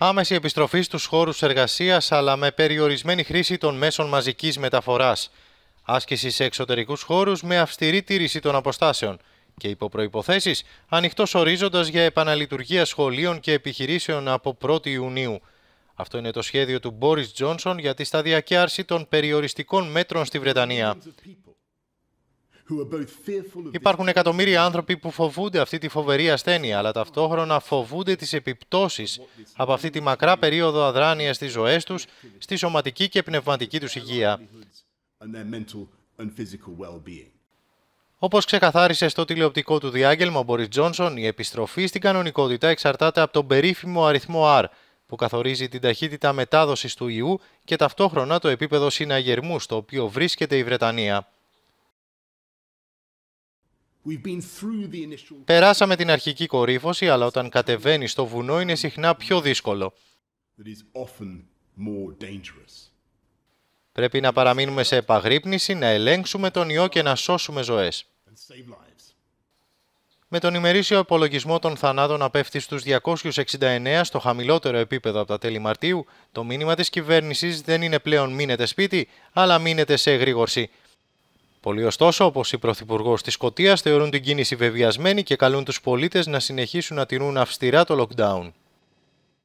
Άμεση επιστροφή στους χώρους εργασίας αλλά με περιορισμένη χρήση των μέσων μαζικής μεταφοράς. Άσκηση σε εξωτερικούς χώρους με αυστηρή τήρηση των αποστάσεων και υπό ανοιχτός ορίζοντας για επαναλειτουργία σχολείων και επιχειρήσεων από 1η Ιουνίου. Αυτό είναι το σχέδιο του Μπόρις Τζόνσον για τη σταδιακή άρση των περιοριστικών μέτρων στη Βρετανία. Υπάρχουν εκατομμύρια άνθρωποι που φοβούνται αυτή τη φοβερή ασθένεια, αλλά ταυτόχρονα φοβούνται τις επιπτώσεις από αυτή τη μακρά περίοδο αδράνειας στις ζωές τους, στη σωματική και πνευματική τους υγεία. Όπως ξεκαθάρισε στο τηλεοπτικό του διάγγελμα ο Μπόρις Τζόνσον, η επιστροφή στην κανονικότητα εξαρτάται από τον περίφημο αριθμό R, που καθορίζει την ταχύτητα μετάδοσης του ιού και ταυτόχρονα το επίπεδο συναγερμού στο οποίο βρίσκεται η Βρετανία. Περάσαμε την αρχική κορύφωση, αλλά όταν κατεβαίνει στο βουνό είναι συχνά πιο δύσκολο. Πρέπει να παραμείνουμε σε επαγρύπνηση, να ελέγξουμε τον ιό και να σώσουμε ζωές. Με τον ημερήσιο απολογισμό των θανάτων να πέφτει στους 269 στο χαμηλότερο επίπεδο από τα τέλη Μαρτίου, το μήνυμα της κυβέρνησης δεν είναι πλέον μείνετε σπίτι, αλλά μείνετε σε εγρήγορση. Πολλοί, ωστόσο, όπως η Πρωθυπουργός της Σκωτίας, θεωρούν την κίνηση βεβαιασμένη και καλούν τους πολίτες να συνεχίσουν να τηρούν αυστηρά το lockdown.